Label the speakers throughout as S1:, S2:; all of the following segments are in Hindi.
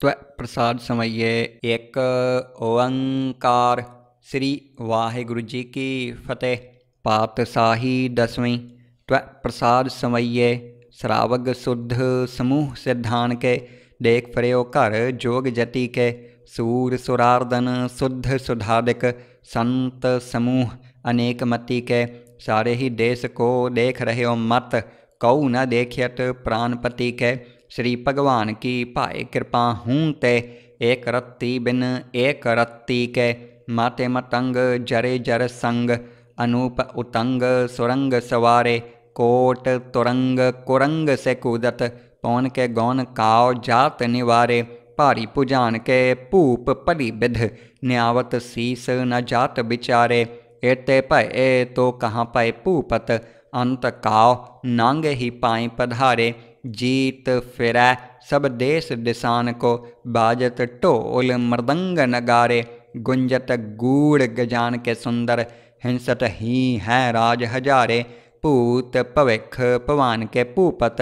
S1: त्व प्रसाद समय एक ओंकार श्री वाहेगुरु जी की फतेह पातशाही दसवीं त्व प्रसाद समय श्रावक शुद्ध समूह सिद्धान के देख प्रयो कर जोग जति के सूर सुरार्दन शुद्ध सुधादिक संत समूह अनेक मति के सारे ही देश को देख रहे हो मत कौ न देखियत प्राणपति के श्री भगवान की भाए कृपा हूँ ते एक रत्ती बिन एक रत्ती के माते मतंग जरे जर संग अनूप उतंग सुरंग सवारे कोट तुरंग कुरंग से कूदत पौन के गौन काव जात निवारे भारी पुजान के पूप पली बिध न्यावत शीस न जात बिचारे एते पए तो कहाँ पए पूपत अंत काव नांग ही पाए पधारे जीत फिरा सब देश दिशान को बाजत टोल मृदंग नगारे गुंजत गूढ़ गजान के सुंदर हिंसत ही है राज हजारे पूत पविख पवान के पूपत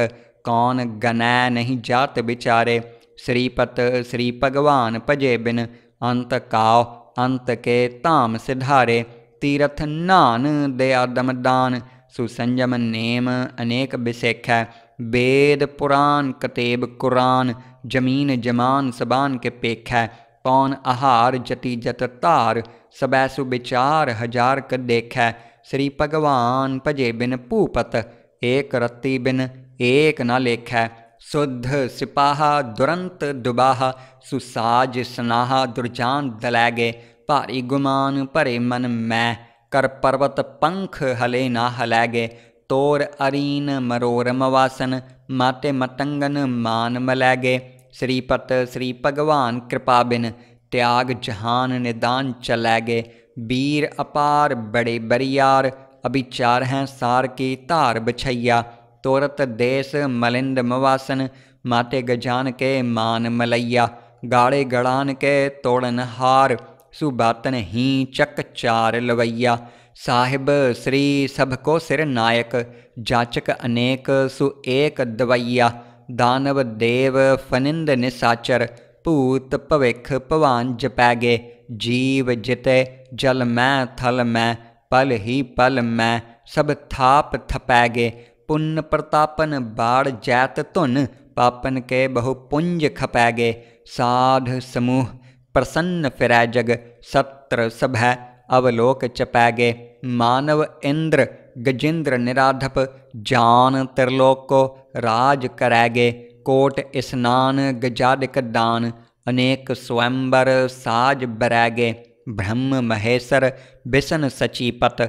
S1: कौन गनै नहीं जात बिचारे श्रीपत श्री भगवान पजे बिन अंत काओ अंत के ताम सिधारे तीर्थ नान दया दमदान सुसंजम नेम अनेक विशेख है वेद पुराण कतेब कुरान जमीन जमान सबान के पेख है पौन आहार जति जत तार सबै विचार हजार क देख है श्री भगवान भजे बिन भूपत एक रत्ती बिन एक न लेख है शुद्ध सिपाहा दुरंत दुबाहा सुसाज स्नाहा दुर्जान दलैगे भारी गुमान भरे मन मैं कर पर्वत पंख हले ना हलैगे तोर अरीन मरोरम वासन माते मतंगन मान मलैगे श्रीपत श्री भगवान कृपा बिन त्याग जहान निदान चलैगे वीर अपार बड़े बरियार अभिचार हैं सार की धार बछैया तोरत देस मलिंद मवासन माते गजान के मान मलैया गाड़े गड़ान के तोड़न हार सुबातन ही चक चार लवैया साहिब श्री सबको सिर नायक जाचक अनेक सु एक दवैया दानव देव फनिंद निसाचर भूत भविख भवान जपैगे जीव जिते जल मैं थल मैं पल ही पल मैं सब थाप थपैगे पुन प्रतापन बाढ़ जैत धुन पापन के बहुपुंज खपैगे साध समूह प्रसन्न फिरै जग सत्र सभै अवलोक चपैगे मानव इंद्र गजेंद्र निराधप जान त्रिलोको राज करैगे कोट स्नान गजादिक दान अनेक स्वयंबर साज बरैगे ब्रह्म महेश्वर बिसन सचिपत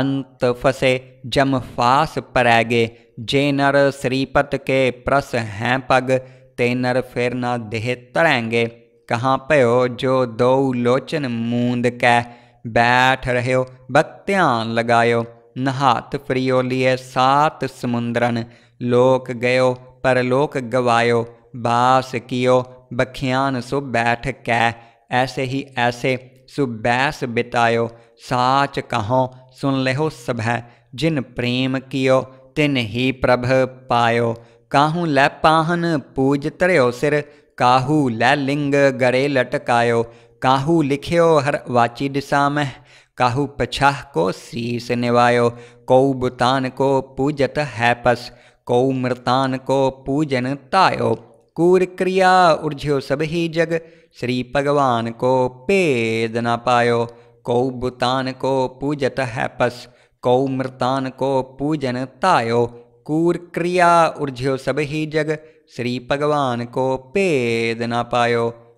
S1: अंत फसे जम फास परैगे जे नर श्रीपत के प्रस हैं पग ते नर फिर न देह तड़ेंगे कहाँ पयो जो दो लोचन मूंद कै बैठ रहो बस ध्यान लगायो नहात फ्रियो लिए सात समुंदरन लोक गयो परलोक गवायो बास कियो बखियान सो बैठ कै ऐसे ही ऐसे सुबैस बितायो साच कहो सुन लेहो सब है जिन प्रेम कियो तिन ही प्रभ पायो काहू लै पाहन पूज तरयो सिर काहू लै लिंग गरे लटकायो काहू लिखियो हर वाची दिशा में काहू पछाह को शीस निवायो कौ बुतान को पूजत है पस कौ मृतान को पूजन तायो कूर क्रिया उर्झ्यो सब ही जग श्री भगवान को पेद न पायो कौ बुतान को पूजत हैपस कौ मृतान को पूजन तायो कूर क्रिया उर्झ्यो सब ही जग श्री भगवान को पेद न पायो